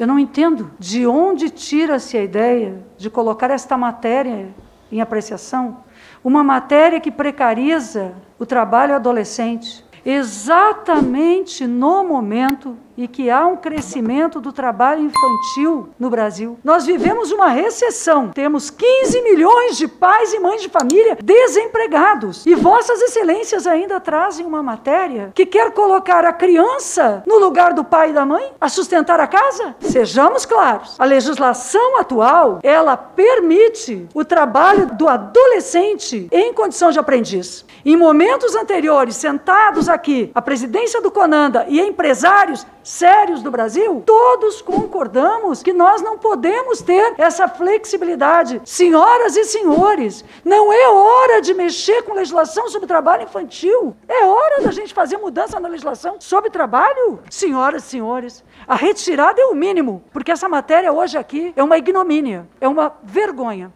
Eu não entendo de onde tira-se a ideia de colocar esta matéria em apreciação. Uma matéria que precariza o trabalho adolescente, exatamente no momento e que há um crescimento do trabalho infantil no Brasil. Nós vivemos uma recessão. Temos 15 milhões de pais e mães de família desempregados. E vossas excelências ainda trazem uma matéria que quer colocar a criança no lugar do pai e da mãe a sustentar a casa? Sejamos claros. A legislação atual, ela permite o trabalho do adolescente em condição de aprendiz. Em momentos anteriores, sentados aqui, a presidência do Conanda e empresários sérios do Brasil, todos concordamos que nós não podemos ter essa flexibilidade. Senhoras e senhores, não é hora de mexer com legislação sobre trabalho infantil. É hora da gente fazer mudança na legislação sobre trabalho? Senhoras e senhores, a retirada é o mínimo, porque essa matéria hoje aqui é uma ignomínia, é uma vergonha.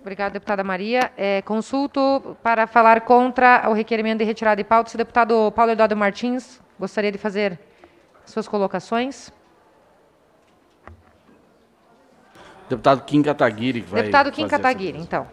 Obrigada, deputada Maria. É, consulto para falar contra o requerimento de retirada de pauta. O deputado Paulo Eduardo Martins gostaria de fazer suas colocações? Deputado Kim Kataguiri. Vai Deputado Kim Kataguiri, então.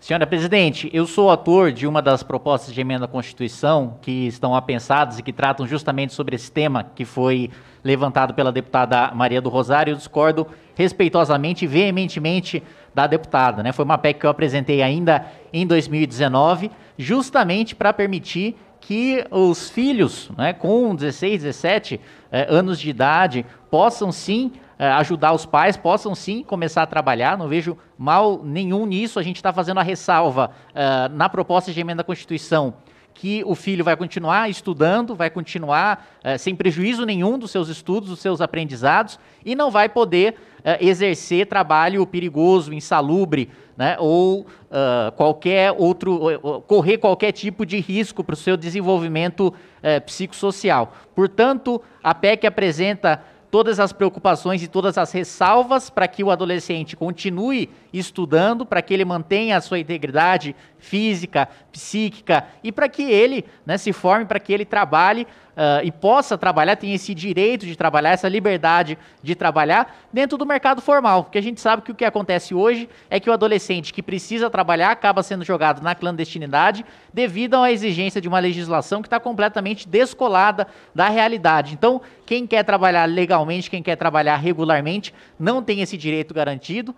Senhora presidente, eu sou autor de uma das propostas de emenda à Constituição que estão apensadas e que tratam justamente sobre esse tema que foi levantado pela deputada Maria do Rosário. Eu discordo respeitosamente e veementemente da deputada. Né? Foi uma PEC que eu apresentei ainda em 2019, justamente para permitir que os filhos, né, com 16, 17 eh, anos de idade, possam sim eh, ajudar os pais, possam sim começar a trabalhar. Não vejo mal nenhum nisso. A gente está fazendo a ressalva eh, na proposta de emenda à Constituição que o filho vai continuar estudando, vai continuar eh, sem prejuízo nenhum dos seus estudos, dos seus aprendizados, e não vai poder eh, exercer trabalho perigoso, insalubre, né, ou uh, qualquer outro, correr qualquer tipo de risco para o seu desenvolvimento eh, psicossocial. Portanto, a PEC apresenta todas as preocupações e todas as ressalvas para que o adolescente continue estudando, para que ele mantenha a sua integridade física, psíquica, e para que ele né, se forme, para que ele trabalhe uh, e possa trabalhar, tenha esse direito de trabalhar, essa liberdade de trabalhar dentro do mercado formal. Porque a gente sabe que o que acontece hoje é que o adolescente que precisa trabalhar acaba sendo jogado na clandestinidade devido à exigência de uma legislação que está completamente descolada da realidade. Então, quem quer trabalhar legalmente, quem quer trabalhar regularmente, não tem esse direito garantido.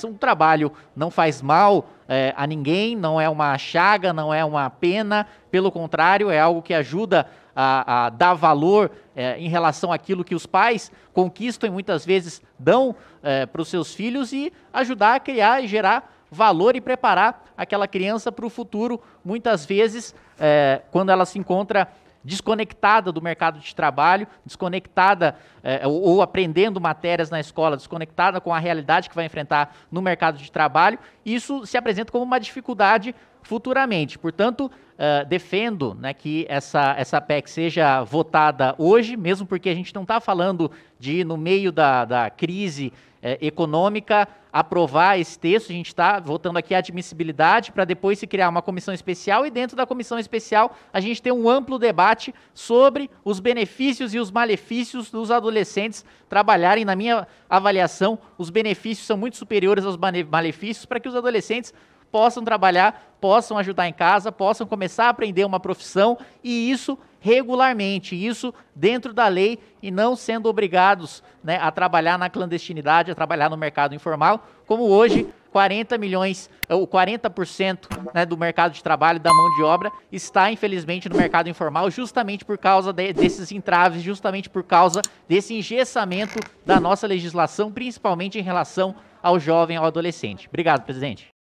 Uh, um trabalho não faz mal é, a ninguém, não é uma chaga, não é uma pena, pelo contrário, é algo que ajuda a, a dar valor é, em relação àquilo que os pais conquistam e muitas vezes dão é, para os seus filhos e ajudar a criar e gerar valor e preparar aquela criança para o futuro, muitas vezes, é, quando ela se encontra desconectada do mercado de trabalho, desconectada é, ou, ou aprendendo matérias na escola, desconectada com a realidade que vai enfrentar no mercado de trabalho, isso se apresenta como uma dificuldade futuramente. Portanto, uh, defendo né, que essa, essa PEC seja votada hoje, mesmo porque a gente não está falando de, no meio da, da crise eh, econômica, aprovar esse texto. A gente está votando aqui a admissibilidade para depois se criar uma comissão especial e, dentro da comissão especial, a gente ter um amplo debate sobre os benefícios e os malefícios dos adolescentes trabalharem. Na minha avaliação, os benefícios são muito superiores aos malefícios para que os adolescentes possam trabalhar, possam ajudar em casa, possam começar a aprender uma profissão e isso regularmente, isso dentro da lei e não sendo obrigados né, a trabalhar na clandestinidade, a trabalhar no mercado informal, como hoje 40 milhões, eh, ou 40% né, do mercado de trabalho, da mão de obra, está infelizmente no mercado informal, justamente por causa de, desses entraves, justamente por causa desse engessamento da nossa legislação, principalmente em relação ao jovem, ao adolescente. Obrigado, presidente.